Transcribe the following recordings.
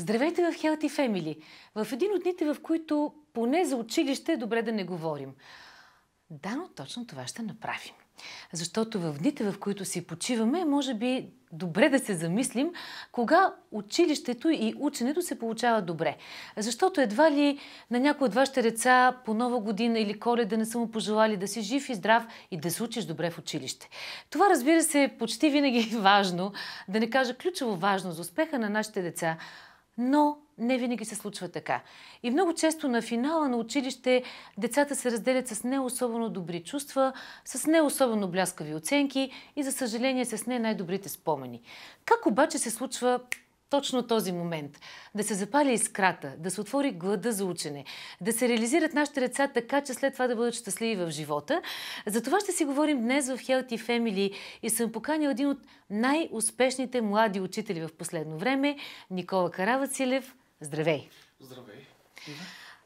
Здравейте в Healthy Family! В един от дните, в които поне за училище е добре да не говорим. Да, но точно това ще направим. Защото в дните, в които си почиваме, може би добре да се замислим кога училището и ученето се получава добре. Защото едва ли на някои от вашите деца по нова година или коледа не са му пожелали да си жив и здрав и да се учиш добре в училище. Това разбира се е почти винаги е важно, да не кажа ключово важно за успеха на нашите деца – но не винаги се случва така. И много често на финала на училище децата се разделят с не особено добри чувства, с не особено бляскави оценки и, за съжаление, с не най-добрите спомени. Как обаче се случва точно този момент. Да се запали искрата, да се отвори глада за учене, да се реализират нашите деца така, че след това да бъдат щастливи в живота. За това ще си говорим днес в Healthy Family и съм поканил един от най-успешните млади учители в последно време, Никола Каравацилев. Здравей! Здравей!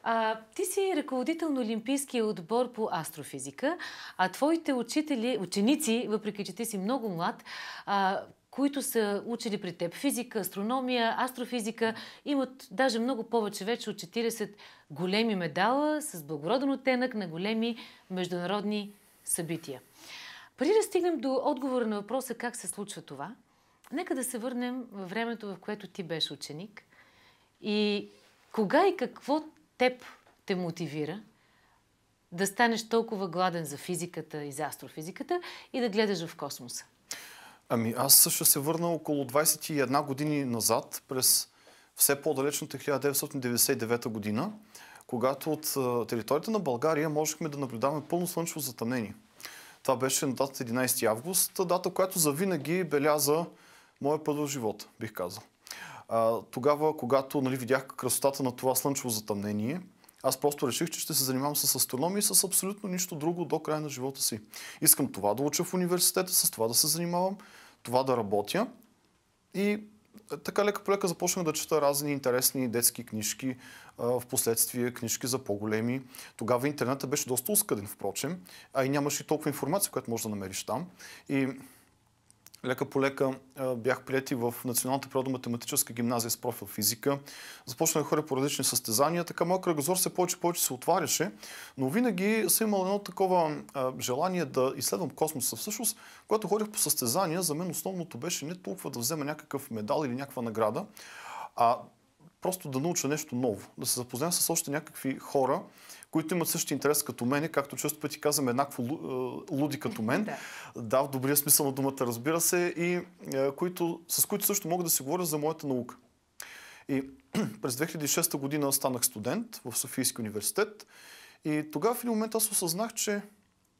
А, ти си ръководител на Олимпийския отбор по астрофизика, а твоите учители, ученици, въпреки че ти си много млад, а, които са учили при теб физика, астрономия, астрофизика, имат даже много повече, вече от 40 големи медала с благороден оттенък на големи международни събития. Преди да стигнем до отговора на въпроса как се случва това, нека да се върнем във времето, в което ти беше ученик и кога и какво теб те мотивира да станеш толкова гладен за физиката и за астрофизиката и да гледаш в космоса? Ами аз ще се върна около 21 години назад, през все по-далечната 1999 година, когато от територията на България можехме да наблюдаваме пълно слънчево затъмнение. Това беше на дата 11 август, дата, която завинаги беляза моя път в живота, бих казал. А, тогава, когато нали, видях красотата на това слънчево затъмнение – аз просто реших, че ще се занимавам с астрономия и с абсолютно нищо друго до края на живота си. Искам това да уча в университета, с това да се занимавам, това да работя и е, така лека по лека започнах да чета разни интересни детски книжки, е, в последствие книжки за по-големи. Тогава интернетът беше доста ускъден, впрочем, а и нямаше и толкова информация, която можеш да намериш там. И лека по лека бях прияти в Националната природно-математическа гимназия с профил физика. Започнах хора по различни състезания, така моят кръгозор се повече повече се отваряше, но винаги съм имал едно такова желание да изследвам космоса. Всъщност, когато ходих по състезания, за мен основното беше не толкова да взема някакъв медал или някаква награда, а просто да науча нещо ново, да се запозная с още някакви хора, които имат същия интерес като мен, както често пъти казвам, еднакво е, луди като мен. да. да, в добрия смисъл на думата, разбира се, и е, които, с които също мога да си говоря за моята наука. И през 2006 година станах студент в Софийски университет и тогава в един момент аз осъзнах, че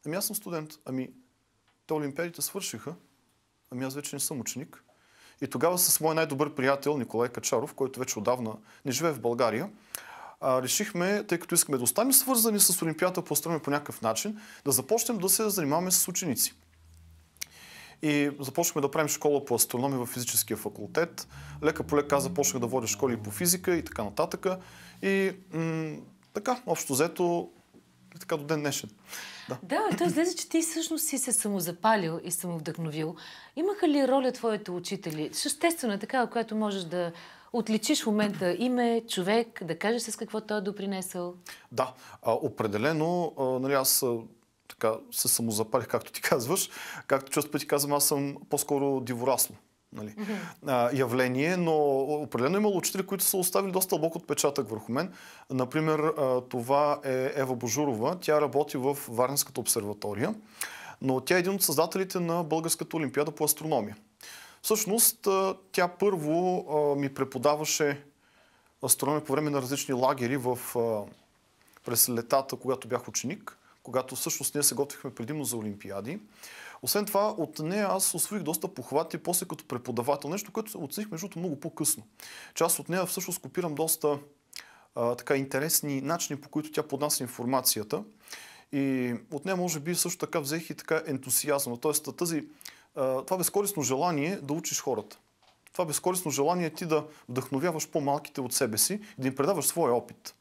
ами аз съм студент, ами те олимпиадите свършиха, ами аз вече не съм ученик. И тогава с мой най-добър приятел Николай Качаров, който вече отдавна не живее в България, а, решихме, тъй като искаме да останем свързани с Олимпиадата по страна по някакъв начин, да започнем да се занимаваме с ученици. И започнахме да правим школа по астрономия във физическия факултет. Лека по лека започнах да водя школи по физика и така нататък. И м- така, общо взето, и е така до ден днешен. Да, да т.е. излезе, че ти всъщност си се самозапалил и самовдъхновил. Имаха ли роля твоите учители? Съществена такава, която можеш да отличиш в момента име, човек, да кажеш с какво той е допринесъл? Да, а, определено. А, нали, аз така се самозапалих, както ти казваш. Както често пъти казвам, аз съм по-скоро диворасно нали, mm-hmm. а, явление, но определено имало учители, които са оставили доста дълбок отпечатък върху мен. Например, а, това е Ева Божурова. Тя работи в Варненската обсерватория, но тя е един от създателите на Българската олимпиада по астрономия. Всъщност, тя първо ми преподаваше астрономия по време на различни лагери в, през летата, когато бях ученик, когато всъщност ние се готвихме предимно за Олимпиади. Освен това, от нея аз освоих доста похвати, после като преподавател, нещо, което оцених между много по-късно. Част от нея всъщност копирам доста а, така интересни начини, по които тя поднася информацията. И от нея, може би, също така взех и така ентусиазма. Тоест, тази това безкорисно желание е да учиш хората. Това безкорисно желание е ти да вдъхновяваш по-малките от себе си и да им предаваш своя опит.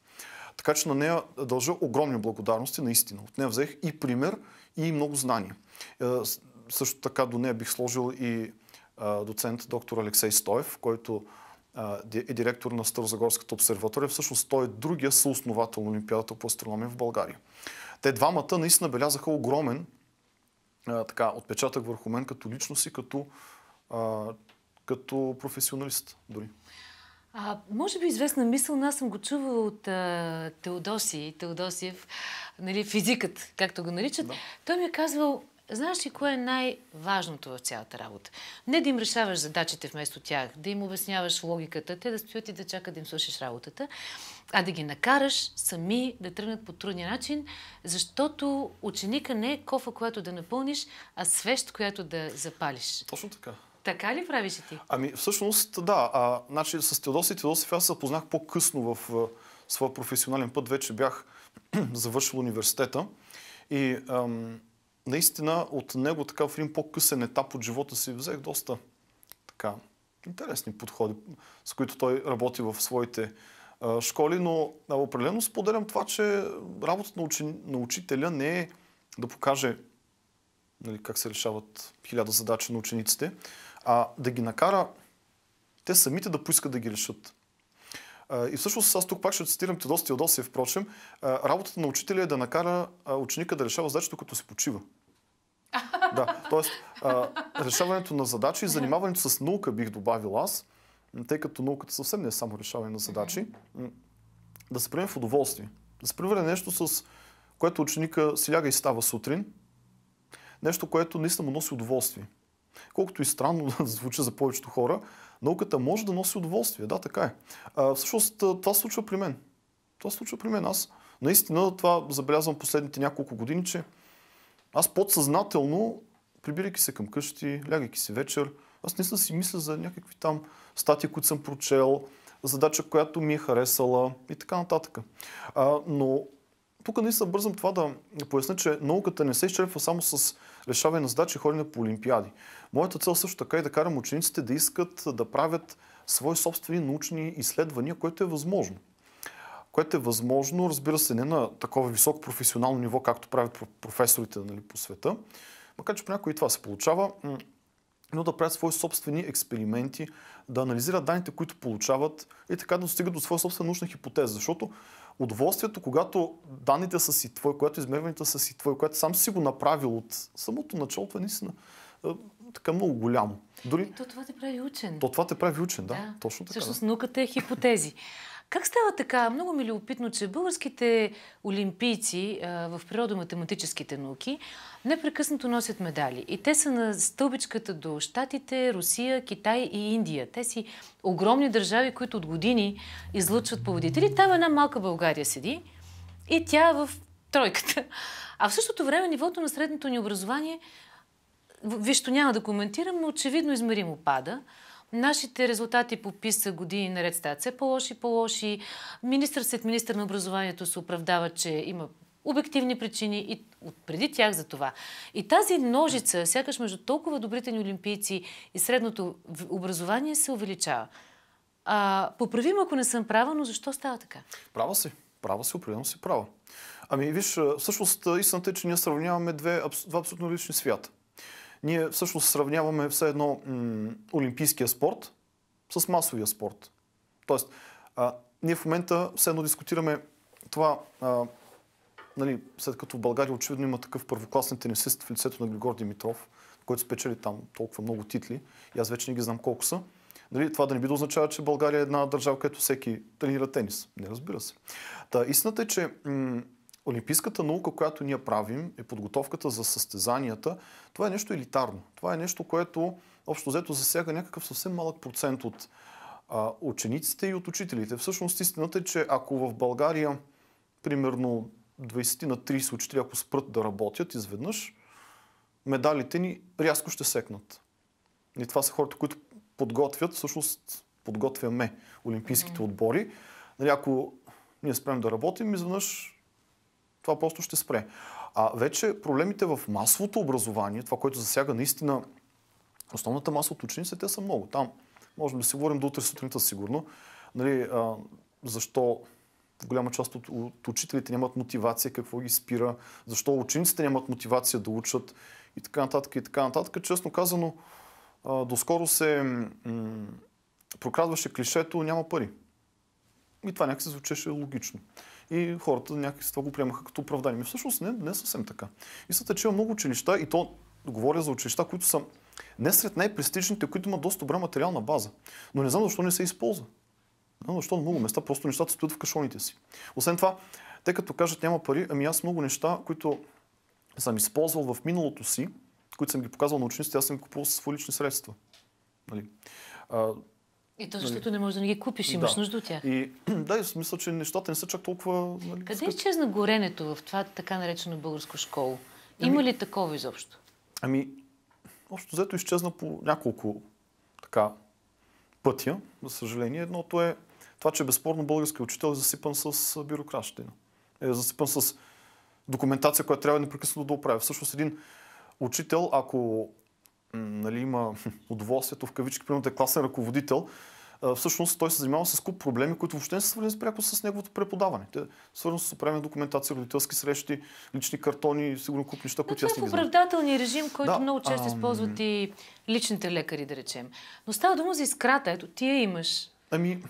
Така че на нея дължа огромни благодарности, наистина. От нея взех и пример, и много знания. Е, също така до нея бих сложил и доцент доктор Алексей Стоев, който е директор на Старозагорската обсерватория. Всъщност той е другия съосновател на Олимпиадата по астрономия в България. Те двамата наистина белязаха огромен а, така, отпечатък върху мен като личност и като, а, като професионалист дори. А, може би известна мисъл, аз съм го чувала от а, Теодосий, Теодосиев, нали, физикът, както го наричат. Да. Той ми е казвал, Знаеш ли кое е най-важното в цялата работа? Не да им решаваш задачите вместо тях, да им обясняваш логиката, те да стоят и да чакат да им слушаш работата, а да ги накараш сами да тръгнат по трудния начин, защото ученика не е кофа, която да напълниш, а свещ, която да запалиш. Точно така. Така ли правиш и ти? Ами всъщност да. А, значи, с Теодос и Теодосев аз се запознах по-късно в в своя професионален път. Вече бях завършил университета. И ам, наистина от него така в един по-късен етап от живота си взех доста така интересни подходи, с които той работи в своите а, школи, но а, определено споделям това, че работата на, учи, на учителя не е да покаже нали, как се решават хиляда задачи на учениците, а да ги накара те самите да поискат да ги решат. И всъщност аз тук пак ще цитирам Тедос Теодосиев, впрочем, работата на учителя е да накара ученика да решава задачи, докато се почива. да, т.е. решаването на задачи и занимаването с наука бих добавил аз, тъй като науката съвсем не е само решаване на задачи, да се приеме в удоволствие. Да се превърне нещо, с което ученика си ляга и става сутрин, нещо, което наистина му носи удоволствие. Колкото и странно да звучи за повечето хора, науката може да носи удоволствие. Да, така е. А, всъщност това случва при мен. Това случва при мен. Аз наистина това забелязвам последните няколко години, че аз подсъзнателно, прибирайки се към къщи, лягайки се вечер, аз съм си мисля за някакви там статии, които съм прочел, задача, която ми е харесала и така нататък. А, но тук наистина бързам това да поясня, че науката не се изчерпва само с решаване на задачи и ходене по олимпиади. Моята цел също така е да карам учениците да искат да правят свои собствени научни изследвания, което е възможно. Което е възможно, разбира се, не на такова високо професионално ниво, както правят професорите нали, по света, макар че по и това се получава, но да правят свои собствени експерименти, да анализират данните, които получават и така да достигат до своя собствена научна хипотеза. Защото удоволствието, когато данните са си твои, когато измерванията са си твои, когато сам си го направил от самото начало, това е наистина така много голямо. Дори... И то това те прави учен. То това те прави учен, да. да. Точно така. Всъщност науката е хипотези. Как става така? Много ми е любопитно, че българските олимпийци а, в природо-математическите науки непрекъснато носят медали. И те са на стълбичката до Штатите, Русия, Китай и Индия. Те си огромни държави, които от години излучват победители. Там една малка България седи и тя е в тройката. А в същото време нивото на средното ни образование, вижто няма да коментирам, но очевидно измеримо пада. Нашите резултати по ПИСа години наред стават все по-лоши, по-лоши. Министър след министър на образованието се оправдава, че има обективни причини и преди тях за това. И тази ножица, сякаш между толкова добрите ни олимпийци и средното образование се увеличава. А, поправим, ако не съм права, но защо става така? Права си. Права си, определено си права. Ами, виж, всъщност истината е, че ние сравняваме две, два абсолютно различни свята. Ние всъщност сравняваме все едно м- олимпийския спорт с масовия спорт. Тоест, а, ние в момента все едно дискутираме това, а, нали, след като в България очевидно има такъв първокласен тенисист в лицето на Григор Димитров, който спечели там толкова много титли, и аз вече не ги знам колко са. Нали, това да не би да означава, че България е една държава, където всеки тренира тенис. Не разбира се. Та, истината е, че м- олимпийската наука, която ние правим, е подготовката за състезанията. Това е нещо елитарно. Това е нещо, което общо взето засяга някакъв съвсем малък процент от а, учениците и от учителите. Всъщност истината е, че ако в България примерно 20 на 30 учители, ако спрат да работят изведнъж, медалите ни рязко ще секнат. И това са хората, които подготвят, всъщност подготвяме олимпийските отбори. Нали, ако ние спрем да работим, изведнъж това просто ще спре. А вече проблемите в масовото образование, това, което засяга наистина основната маса от учениците, те са много. Там можем да си говорим до утре сутринта сигурно. Нали, а, защо голяма част от, от учителите нямат мотивация, какво ги спира, защо учениците нямат мотивация да учат и така нататък и така нататък. Честно казано, а, доскоро се м- прокрадваше клишето няма пари. И това някакси звучеше логично и хората някакси това го приемаха като оправдание. Всъщност не, не е съвсем така. Истината, е, че има много училища и то говоря за училища, които са не сред най-престижните, които имат доста добра материална база. Но не знам защо не се използва. Не знам защо на много места просто нещата стоят в кашоните си. Освен това, те като кажат няма пари, ами аз много неща, които съм използвал в миналото си, които съм ги показвал на учениците, аз съм ги купувал със свои лични средства. Нали? И то нали? защото не можеш да не ги купиш, имаш да. нужда от тях. И, да, и в смисъл, че нещата не са чак толкова... Нали, Къде е скъп... изчезна горенето в това така наречено българско школо? Ами- Има ами, ли такова изобщо? Ами, общо взето изчезна по няколко така пътя, за съжаление. Едното е това, че безспорно българският учител е засипан с бюрократщина. Е засипан с документация, която трябва непрекъснато да оправя. Всъщност един учител, ако нали, има удоволствието в кавички, примерно е класен ръководител, всъщност той се занимава с куп проблеми, които въобще не са свързани пряко с неговото преподаване. Те свързано с управление документация, родителски срещи, лични картони, сигурно куп неща, които аз Това е ги оправдателния режим, който да, много често а... използват и личните лекари, да речем. Но става дума за изкрата. Ето, ти я имаш. Ами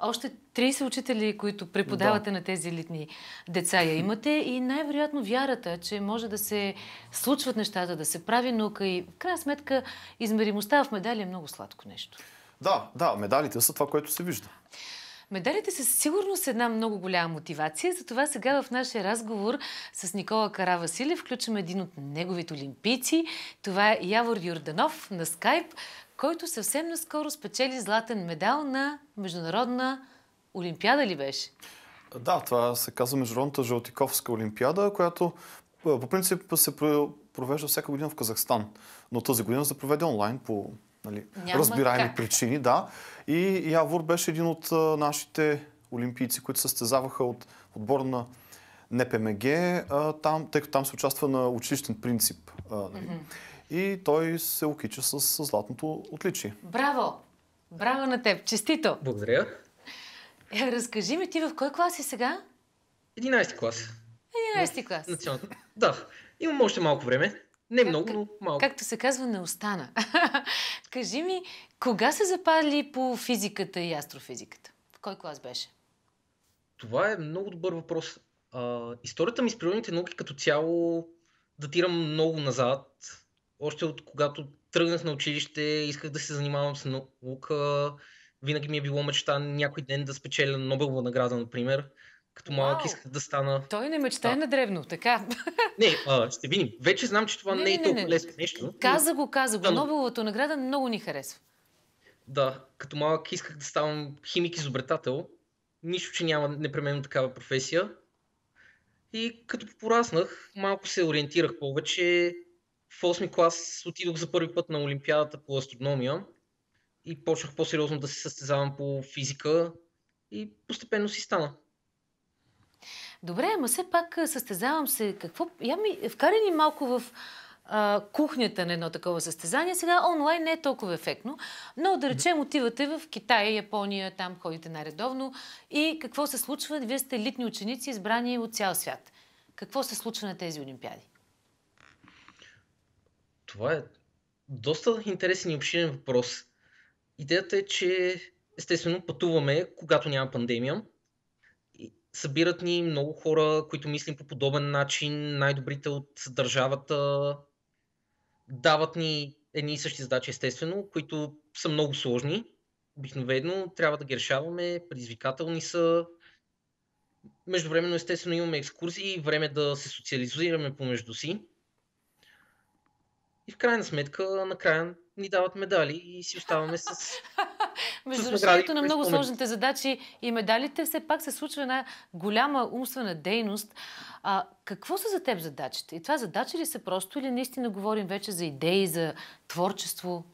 още 30 учители, които преподавате да. на тези елитни деца, я имате и най-вероятно вярата, че може да се случват нещата, да се прави наука и в крайна сметка измеримостта в медали е много сладко нещо. Да, да, медалите са това, което се вижда. Медалите са сигурно с една много голяма мотивация, затова сега в нашия разговор с Никола Каравасили включим един от неговите олимпийци. Това е Явор Юрданов на скайп, който съвсем наскоро спечели златен медал на Международна олимпиада ли беше? Да, това се казва Международната жълтиковска олимпиада, която по принцип се провежда всяка година в Казахстан. Но тази година се проведе онлайн по нали, разбираеми как. причини. Да. И Явор беше един от нашите олимпийци, които състезаваха от отбор на НПМГ, а, там, тъй като там се участва на училищен принцип. А, нали? mm-hmm. И той се окича с, с златното отличие. Браво! Браво на теб! Честито! Благодаря. Е, разкажи ми, ти в кой клас си сега? 11 клас. 11 клас. Национал... Да, имам още малко време. Не как, много, но малко. Както се казва, не остана. Кажи ми, кога се запали по физиката и астрофизиката? В кой клас беше? Това е много добър въпрос. А, историята ми с природните науки като цяло датирам много назад. Още от когато тръгнах на училище, исках да се занимавам с наука. Винаги ми е било мечта някой ден да спечеля Нобелова награда, например. Като малък исках да стана. Той не мечтае да. на древно, така. Не, а, ще видим. Вече знам, че това не, не е не, толкова не. лесно нещо. Каза го, каза го. Да, Нобеловата награда много ни харесва. Да, като малък исках да ставам химик-изобретател. Нищо, че няма непременно такава професия. И като пораснах, малко се ориентирах повече. В 8 ми клас отидох за първи път на Олимпиадата по астрономия и почнах по-сериозно да се състезавам по физика и постепенно си стана. Добре, ама все пак състезавам се. Какво? Я ми, вкарай ни малко в а, кухнята на едно такова състезание. Сега онлайн не е толкова ефектно, но да речем отивате в Китай, Япония, там ходите най-редовно и какво се случва? Вие сте елитни ученици, избрани от цял свят. Какво се случва на тези олимпиади? Това е доста интересен и обширен въпрос. Идеята е, че естествено пътуваме, когато няма пандемия. Събират ни много хора, които мислим по подобен начин, най-добрите от държавата, Дават ни едни и същи задачи, естествено, които са много сложни. Обикновено трябва да ги решаваме, предизвикателни са. Междувременно, естествено, имаме екскурзии, време да се социализираме помежду си. И в крайна сметка, накрая ни дават медали и си оставаме с Между решението на много сложните задачи и медалите все пак се случва една голяма умствена дейност. А, какво са за теб задачите? И това задачи ли са просто или наистина говорим вече за идеи, за творчество?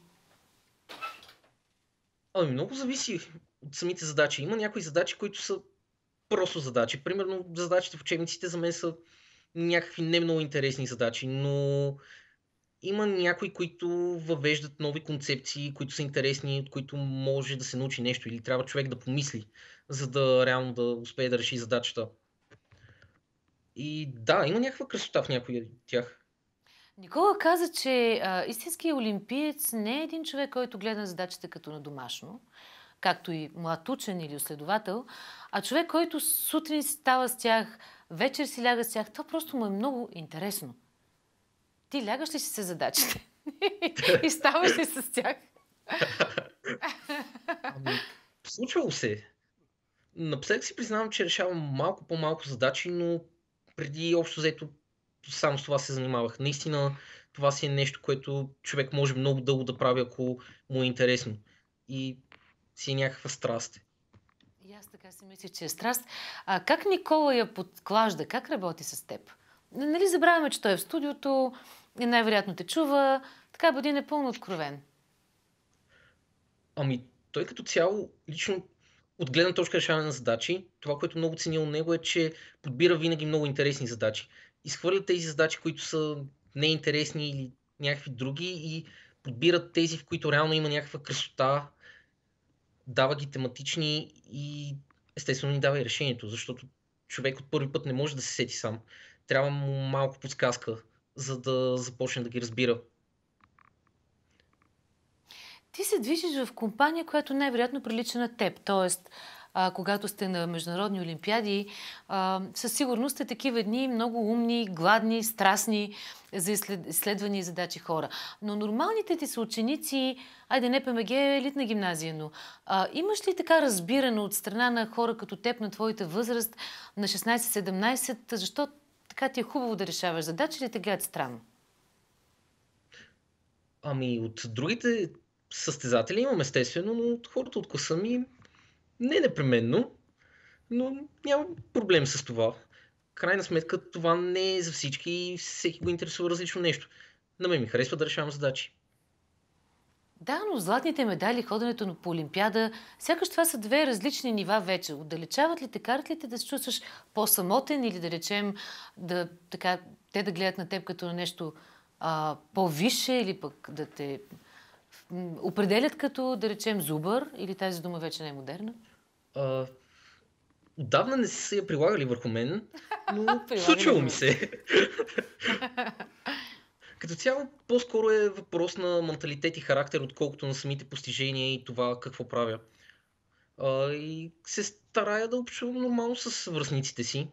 Ами много зависи от самите задачи. Има някои задачи, които са просто задачи. Примерно задачите в учебниците за мен са някакви не много интересни задачи, но има някои, които въвеждат нови концепции, които са интересни, от които може да се научи нещо или трябва човек да помисли, за да реално да успее да реши задачата. И да, има някаква красота в някои от тях. Никола каза, че а, истинският олимпиец не е един човек, който гледа на задачите като на домашно, както и млад учен или оследовател, а човек, който сутрин си става с тях, вечер си ляга с тях. Това просто му е много интересно. Ти лягаш ли си се задачите? и ставаш ли с тях? ами, случвало се. Напоследък си признавам, че решавам малко по-малко задачи, но преди общо взето само с това се занимавах. Наистина това си е нещо, което човек може много дълго да прави, ако му е интересно. И си е някаква страст. И аз така си мисля, че е страст. А как Никола я подклажда? Как работи с теб? нали забравяме, че той е в студиото и най-вероятно те чува. Така бъди непълно е откровен. Ами, той като цяло, лично от гледна точка решаване на задачи, това, което много ценя от него е, че подбира винаги много интересни задачи. Изхвърля тези задачи, които са неинтересни или някакви други и подбират тези, в които реално има някаква красота, дава ги тематични и естествено ни дава и решението, защото човек от първи път не може да се сети сам трябва му малко подсказка, за да започне да ги разбира. Ти се движиш в компания, която най-вероятно прилича на теб. Тоест, а, когато сте на международни олимпиади, а, със сигурност сте такива дни много умни, гладни, страстни за изследвания и задачи хора. Но нормалните ти са ученици, айде не ПМГ, елитна гимназия, но а, имаш ли така разбиране от страна на хора като теб на твоята възраст на 16-17, защото? Така ти е хубаво да решаваш задачи или те гледат странно? Ами от другите състезатели имам естествено, но от хората от класа ми не непременно, но нямам проблем с това. Крайна сметка това не е за всички и всеки го интересува различно нещо. На мен ми харесва да решавам задачи. Да, но златните медали, ходенето по Олимпиада, сякаш това са две различни нива вече. Отдалечават ли те, карат ли те да се чувстваш по-самотен или да речем, да, така, те да гледат на теб като на нещо а, по-висше или пък да те определят като, да речем, зубър или тази дума вече не е модерна? А, отдавна не са я прилагали върху мен, но случило ми се. Като цяло, по-скоро е въпрос на менталитет и характер, отколкото на самите постижения и това какво правя. А, и се старая да общувам нормално с връзниците си.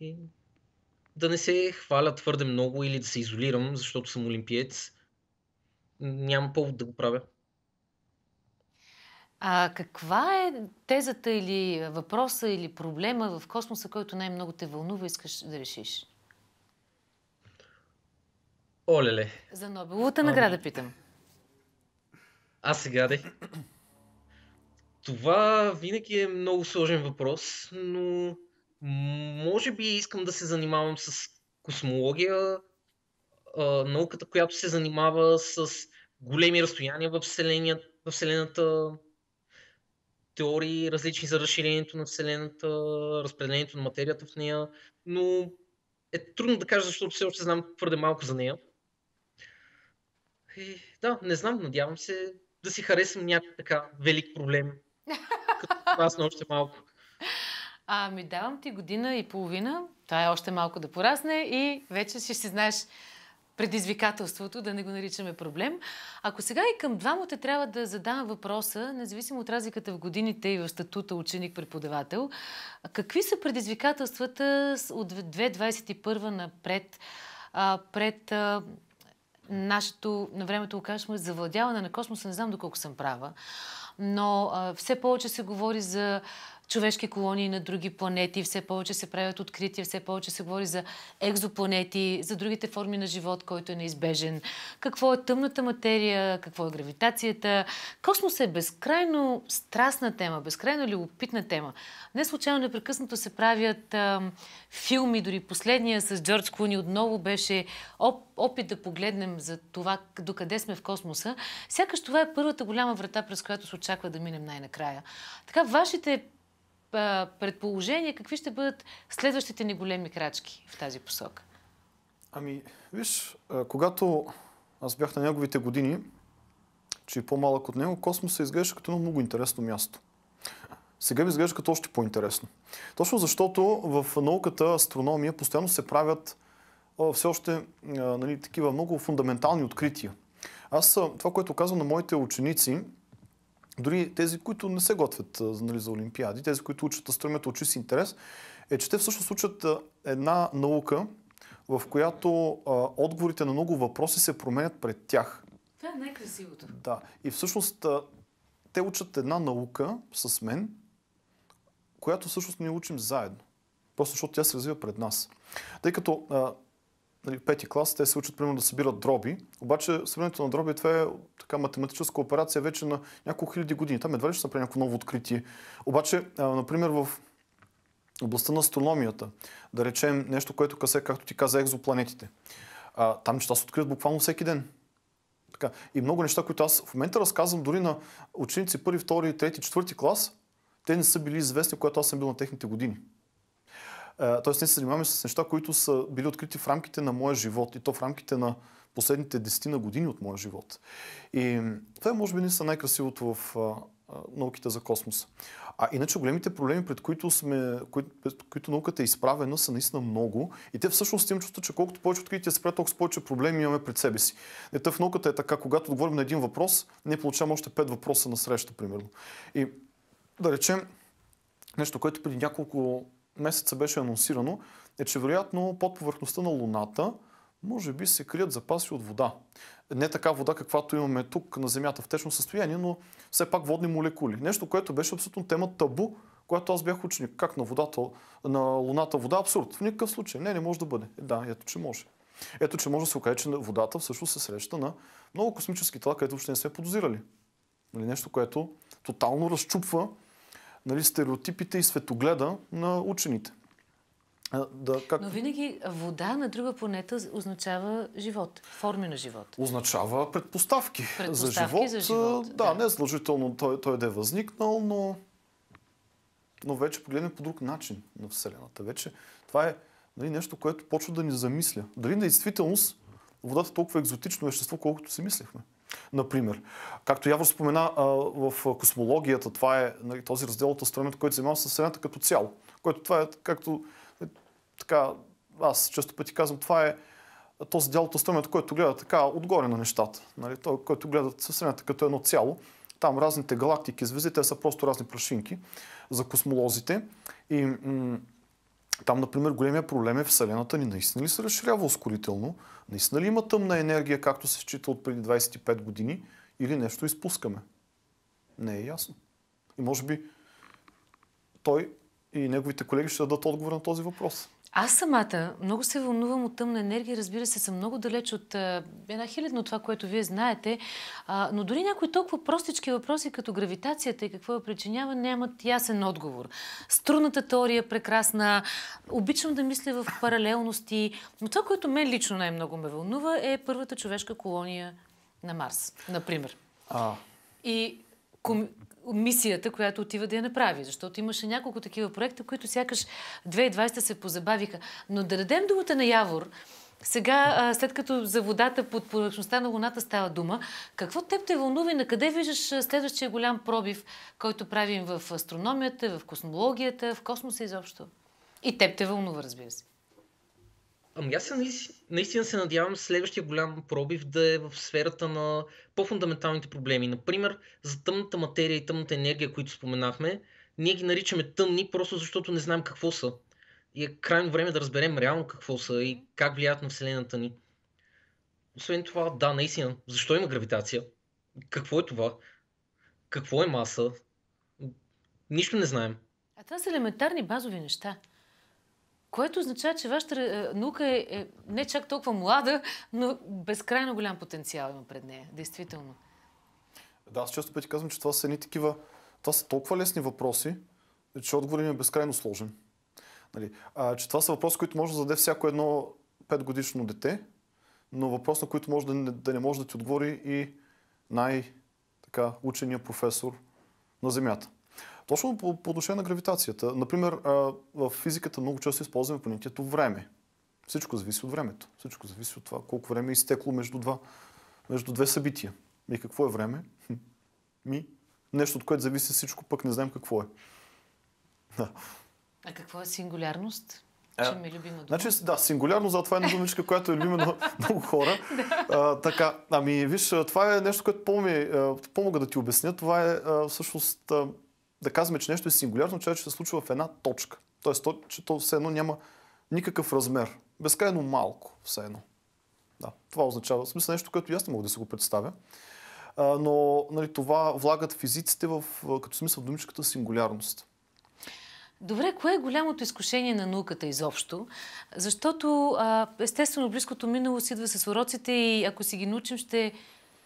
И да не се хваля твърде много или да се изолирам, защото съм олимпиец. Нямам повод да го правя. А каква е тезата или въпроса или проблема в космоса, който най-много те вълнува и искаш да решиш? Олеле. За Нобеловата награда питам. А сега де. Това винаги е много сложен въпрос, но може би искам да се занимавам с космология, науката, която се занимава с големи разстояния в Вселената, в Вселената теории различни за разширението на Вселената, разпределението на материята в нея, но е трудно да кажа, защото все още знам твърде малко за нея. И, да, не знам, надявам се да си харесам някакъв така велик проблем. като аз на още малко. Ами давам ти година и половина, това е още малко да порасне и вече ще си знаеш предизвикателството, да не го наричаме проблем. Ако сега и към двамата трябва да задам въпроса, независимо от разликата в годините и в статута ученик-преподавател, какви са предизвикателствата от 2021 напред пред нашето, на времето го казваме, е завладяване на космоса, не знам доколко съм права но а, все повече се говори за човешки колонии на други планети, все повече се правят открития, все повече се говори за екзопланети, за другите форми на живот, който е неизбежен. Какво е тъмната материя, какво е гравитацията. Космос е безкрайно страстна тема, безкрайно любопитна тема. Не случайно непрекъснато се правят а, филми, дори последния с Джордж Клуни отново беше оп- опит да погледнем за това докъде сме в космоса. Сякаш това е първата голяма врата, през която очаква да минем най-накрая. Така, вашите предположения, какви ще бъдат следващите ни големи крачки в тази посока? Ами, виж, когато аз бях на неговите години, че и е по-малък от него, космоса изглежда като едно много интересно място. Сега ми изглежда като още по-интересно. Точно защото в науката астрономия постоянно се правят все още нали, такива много фундаментални открития. Аз това, което казвам на моите ученици, дори тези, които не се готвят нали, за олимпиади, тези, които учат, астрономията, учи си интерес, е, че те всъщност учат една наука, в която а, отговорите на много въпроси се променят пред тях. Това е най-красивото. Да. И всъщност а, те учат една наука с мен, която всъщност ние учим заедно. Просто защото тя се развива пред нас. Тъй като а, нали, в пети клас те се учат примерно да събират дроби, обаче събирането на дроби това е така математическа операция вече на няколко хиляди години. Там едва ли ще при някакво ново откритие. Обаче, а, например, в областта на астрономията, да речем нещо, което касе, както ти каза, екзопланетите. А, там неща се откриват буквално всеки ден. Така. И много неща, които аз в момента разказвам дори на ученици първи, втори, трети, четвърти клас, те не са били известни, когато аз съм бил на техните години. Тоест, ние се занимаваме с неща, които са били открити в рамките на моя живот и то в рамките на последните десетина години от моя живот. И това може би не са най-красивото в науките за космоса. А иначе големите проблеми, пред които, сме, кои, пред които науката е изправена, са наистина много. И те всъщност имат чувство, че колкото повече открития се правят, толкова повече проблеми имаме пред себе си. Не в науката е така, когато отговорим на един въпрос, ние получаваме още пет въпроса на среща, примерно. И да речем, нещо, което преди няколко месеца беше анонсирано, е, че вероятно под повърхността на Луната може би се крият запаси от вода. Не така вода, каквато имаме тук на Земята в течно състояние, но все пак водни молекули. Нещо, което беше абсолютно тема табу, която аз бях ученик. Как на, водата, на Луната вода? Абсурд. В никакъв случай. Не, не може да бъде. да, ето, че може. Ето, че може да се окаже, че водата всъщност се среща на много космически тела, където въобще не сме подозирали. Нали, нещо, което тотално разчупва нали, стереотипите и светогледа на учените. Да, как... Но винаги вода на друга планета означава живот, форми на живот. Означава предпоставки, предпоставки за живот. За живот да, да, не е задължително той, той да е възникнал, но, но вече погледнем по друг начин на Вселената. Вече това е нали, нещо, което почва да ни замисля. Дали на действителност водата е толкова екзотично вещество, колкото си мислехме например. Както явно спомена в космологията, това е нали, този раздел от астрономията, който се занимава с Вселената като цяло. Което това е, както е, така, аз често пъти казвам, това е този дял от астрономията, който гледа така отгоре на нещата. Нали? Той, който гледа Вселената като едно цяло. Там разните галактики, звезди, те са просто разни прашинки за космолозите. И м- там, например, големия проблем е Вселената ни наистина ли се разширява ускорително? Наистина ли има тъмна енергия, както се счита от преди 25 години? Или нещо изпускаме? Не е ясно. И може би той и неговите колеги ще дадат отговор на този въпрос. Аз самата много се вълнувам от тъмна енергия. Разбира се, съм много далеч от а, една от това, което вие знаете. А, но дори някои толкова простички въпроси, като гравитацията и какво я причинява, нямат ясен отговор. Струната теория е прекрасна. Обичам да мисля в паралелности. Но това, което мен лично най-много ме вълнува, е първата човешка колония на Марс, например. А. И ком мисията, която отива да я направи. Защото имаше няколко такива проекта, които сякаш 2020 се позабавиха. Но да дадем думата на Явор, сега, след като за водата под повърхността на Луната става дума, какво теб те вълнува на къде виждаш следващия голям пробив, който правим в астрономията, в космологията, в космоса изобщо? И теб те вълнува, разбира се. Ами аз наистина се надявам следващия голям пробив да е в сферата на по-фундаменталните проблеми. Например, за тъмната материя и тъмната енергия, които споменахме, ние ги наричаме тъмни, просто защото не знаем какво са. И е крайно време да разберем реално какво са и как влияят на Вселената ни. Освен това, да, наистина, защо има гравитация? Какво е това? Какво е маса? Нищо не знаем. А това са елементарни базови неща. Което означава, че вашата е, наука е, е не чак толкова млада, но безкрайно голям потенциал има пред нея, действително. Да, аз често пъти казвам, че това са едни такива, това са толкова лесни въпроси, че отговорът им е безкрайно сложен. Нали? А, че това са въпроси, които може да зададе всяко едно 5 годишно дете, но въпрос, на които може да не, да не може да ти отговори и най-учения професор на Земята. Точно по, по отношение на гравитацията. Например, в физиката много често използваме понятието време. Всичко зависи от времето. Всичко зависи от това колко време е изтекло между, два, между две събития. И какво е време? Ми, нещо, от което зависи всичко, пък не знаем какво е. Да. А какво е сингулярност? Е, че ми е любима дума. Значи, да, сингулярно, за това е една думичка, която е любима на много хора. а, така, ами, виж, това е нещо, което по по-мога да ти обясня. Това е а, всъщност а, да казваме, че нещо е сингулярно, че се случва в една точка. Тоест, то, че то все едно няма никакъв размер. Безкрайно малко, все едно. Да, това означава. В смисъл нещо, което и аз не мога да си го представя. А, но нали, това влагат физиците в, като смисъл в думичката сингулярност. Добре, кое е голямото изкушение на науката изобщо? Защото, а, естествено, близкото минало си идва с уроците и ако си ги научим, ще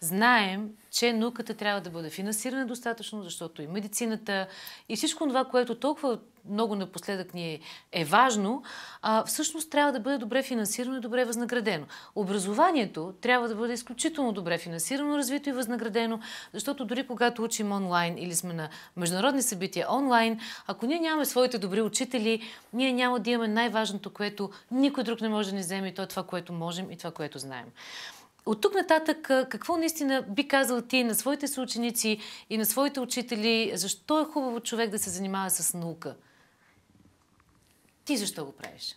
знаем, че науката трябва да бъде финансирана достатъчно, защото и медицината, и всичко това, което толкова много напоследък ни е, е важно, а, всъщност трябва да бъде добре финансирано и добре възнаградено. Образованието трябва да бъде изключително добре финансирано, развито и възнаградено, защото дори когато учим онлайн или сме на международни събития онлайн, ако ние нямаме своите добри учители, ние няма да имаме най-важното, което никой друг не може да ни вземе, и то е това, което можем и това, което знаем. От тук нататък, какво наистина би казал ти на своите съученици и на своите учители? Защо е хубаво човек да се занимава с наука? Ти защо го правиш?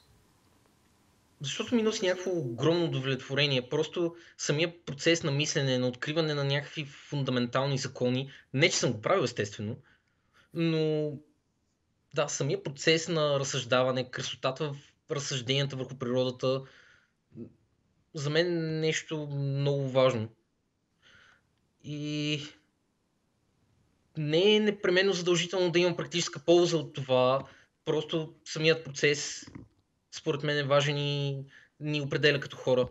Защото ми носи някакво огромно удовлетворение. Просто самия процес на мислене, на откриване на някакви фундаментални закони. Не, че съм го правил, естествено, но да, самия процес на разсъждаване, красотата в разсъжденията върху природата, за мен е нещо много важно. И не е непременно задължително да имам практическа полза от това. Просто самият процес, според мен, е важен и ни определя като хора.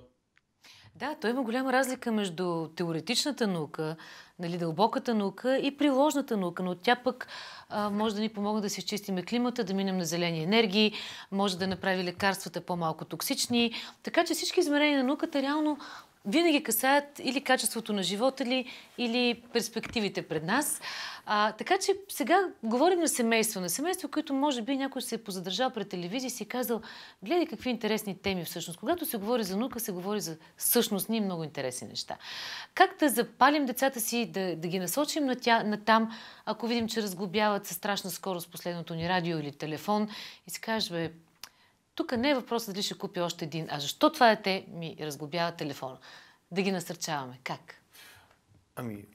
Да, то има голяма разлика между теоретичната наука, нали, дълбоката наука и приложната наука, но тя пък а, може да ни помогне да си изчистиме климата, да минем на зелени енергии, може да направи лекарствата по-малко токсични. Така че всички измерения на науката реално винаги касаят или качеството на живота, ли, или перспективите пред нас. А, така че сега говорим на семейство. На семейство, което може би някой се е позадържал пред телевизия и си е казал, гледай какви интересни теми всъщност. Когато се говори за наука, се говори за същностни и много интересни неща. Как да запалим децата си, да, да ги насочим на, тя, на там, ако видим, че разглобяват със страшна скорост последното ни радио или телефон и си кажеш, бе, тук не е въпрос дали ще купи още един, а защо това дете ми разглобява телефона. Да ги насърчаваме. Как? Ами,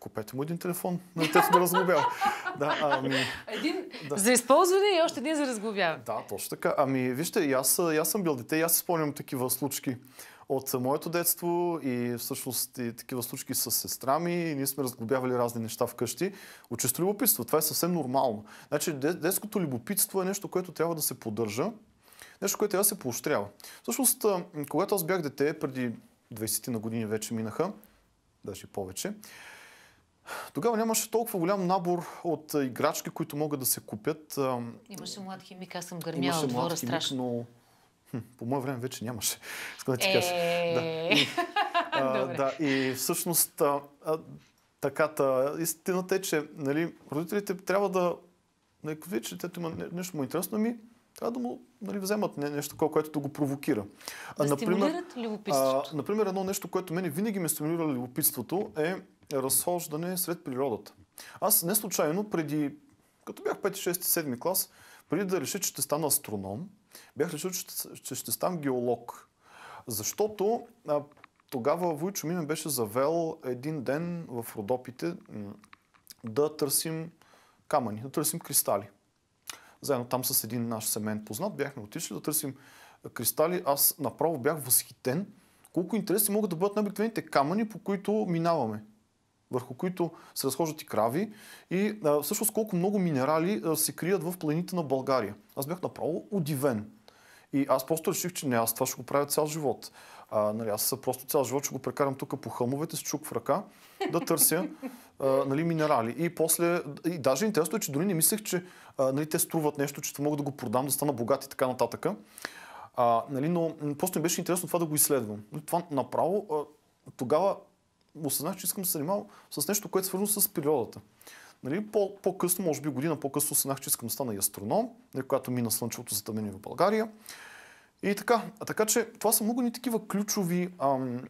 купете му един телефон на нали, детето да разглобява. да, ами, един да. за използване и още един за разглобяване. Да, точно така. Ами, вижте, и аз, и аз съм бил дете и аз спомням такива случки от моето детство и всъщност и такива случки с сестра ми. И ние сме разглобявали разни неща вкъщи. От любопитство. Това е съвсем нормално. Значи, детското любопитство е нещо, което трябва да се поддържа Нещо, което я се поощрява. Всъщност, когато аз бях дете, преди 20 ти на години вече минаха, даже повече, тогава нямаше толкова голям набор от играчки, които могат да се купят. Имаше млад химик, аз съм гърмяла Имаше двора химик, страшно. Но... по мое време вече нямаше. Искам да ти кажа. Е. Да. И, да, и всъщност а, а, таката истината е, че нали, родителите трябва да нали, че детето има нещо му е интересно, ми трябва да му нали, вземат нещо такова, което да го провокира. Да а, например, любопитството. А, например, едно нещо, което мене винаги ме стимулира любопитството е разхождане сред природата. Аз не случайно преди, като бях 5, 6, 7 клас, преди да реша, че ще стана астроном, бях решил, че, че ще стана геолог. Защото а, тогава Войчо ми беше завел един ден в Родопите да търсим камъни, да търсим кристали. Заедно там с един наш семен познат бяхме отишли да търсим кристали. Аз направо бях възхитен колко интересни могат да бъдат най-обикновените камъни, по които минаваме върху които се разхождат и крави и а, всъщност колко много минерали а, се крият в планините на България. Аз бях направо удивен. И аз просто реших, че не, аз това ще го правя цял живот. А, нали, аз просто цял живот ще го прекарам тук по хълмовете с чук в ръка да търся а, нали, минерали. И после, и даже интересно е, че дори не мислех, че а, нали, те струват нещо, че мога да го продам, да стана богат и така нататък. А, нали, но просто ми беше интересно това да го изследвам. Това направо а, тогава осъзнах, че искам да се занимавам с нещо, което е свързано с природата. Нали, по-късно, може би година по-късно, осъзнах, че искам да стана и астроном, нали, когато мина слънчевото затъмнение в България. И така, а така че това са много ни такива ключови ам,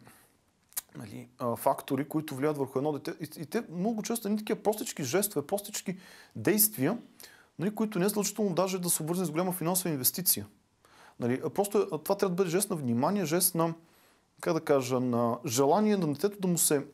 нали, фактори, които влияят върху едно дете. И, и те много често са нали, такива простички жестове, простички действия, нали, които не е задължително даже да са обвързани с голяма финансова инвестиция. Нали, просто това трябва да бъде жест на внимание, жест на, как да кажа, на желание на детето да му се,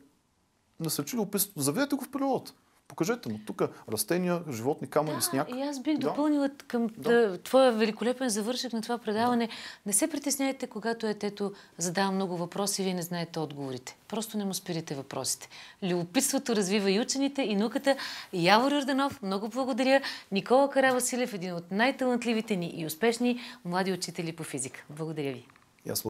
да се описано. Заведете го в природата. Покажете му тук растения, животни, камъни, да, сняг. И аз бих да. допълнила към да. твоя великолепен завършък на това предаване. Да. Не се притесняйте, когато етето задава много въпроси и вие не знаете отговорите. Просто не му спирате въпросите. Любопитството развива и учените, и науката. Явор Йорданов, много благодаря. Никола Каравасилев, един от най-талантливите ни и успешни млади учители по физика. Благодаря ви.